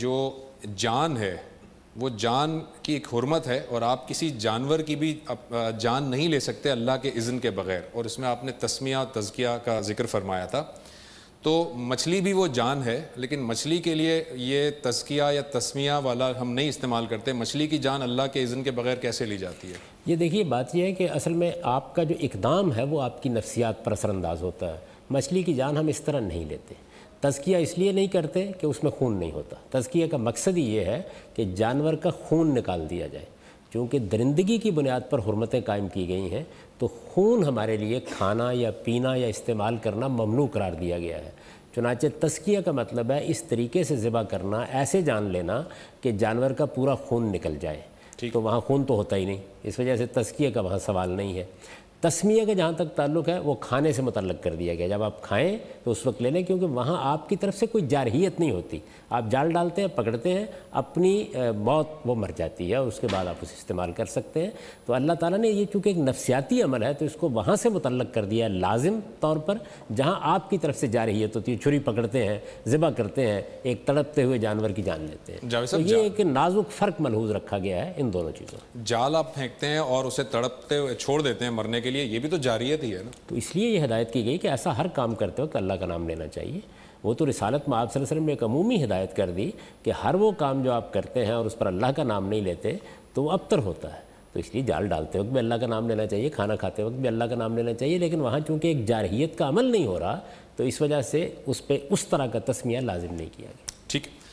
जो जान है वो जान की एक हरमत है और आप किसी जानवर की भी जान नहीं ले सकते अल्लाह के इज़न के बग़ैर और इसमें आपने तस्मिया तजकिया का ज़िक्र फरमाया था तो मछली भी वो जान है लेकिन मछली के लिए ये तस्किया या तस्मिया वाला हम नहीं इस्तेमाल करते मछली की जान अल्लाह के इज़न के बग़ैर कैसे ली जाती है ये देखिए बात यह है कि असल में आपका जो इकदाम है वो आपकी नफ्सियात पर असरानंदाज होता है मछली की जान हम इस तरह नहीं लेते तस्किया इसलिए नहीं करते कि उसमें खून नहीं होता तस्किया का मकसद ही ये है कि जानवर का खून निकाल दिया जाए क्योंकि दरिंदगी की बुनियाद पर हरमतें कायम की गई हैं तो खून हमारे लिए खाना या पीना या इस्तेमाल करना ममनू करार दिया गया है चुनाचे तस्किया का मतलब है इस तरीके से ज़िबा करना ऐसे जान लेना कि जानवर का पूरा खून निकल जाए तो वहाँ खून तो होता ही नहीं इस वजह से तस्किया का वहाँ सवाल नहीं है तस्मिया का जहाँ तक ताल्लुक है वो खाने से मुतलक कर दिया गया जब आप खाएं तो उस वक्त ले लें क्योंकि वहाँ आपकी तरफ से कोई जारहीत नहीं होती आप जाल डालते हैं पकड़ते हैं अपनी मौत वो मर जाती है और उसके बाद आप उसे इस्तेमाल कर सकते हैं तो अल्लाह ताला ने ये चूँकि एक नफसियाती अमल है तो इसको वहाँ से मुतलक कर दिया है लाजिम तौर पर जहाँ आपकी तरफ से जारहीत होती है छुरी पकड़ते हैं ज़िबा करते हैं एक तड़पते हुए जानवर की जान लेते हैं तो ये एक नाजुक फ़र्क मलहूज रखा गया है इन दोनों चीज़ों जाल आप फेंकते हैं और उसे तड़पते हुए छोड़ देते हैं मरने के के लिए ये भी तो जारियत ही है ना तो इसलिए ये हदायत की गई कि ऐसा हर काम करते वक्त अल्लाह का नाम लेना चाहिए वो तो रिसालत में आप वसल्लम ने एक अमूमी हिदायत कर दी कि हर वो काम जो आप करते हैं और उस पर अल्लाह का नाम नहीं लेते तो वो अबतर होता है तो इसलिए जाल डालते वक्त भी अल्लाह का नाम लेना चाहिए खाना खाते वक्त भी अल्लाह का नाम लेना चाहिए लेकिन वहाँ चूँकि एक जारहीत का अमल नहीं हो रहा तो इस वजह से उस पर उस तरह का तस्मिया लाजिम नहीं किया गया ठीक है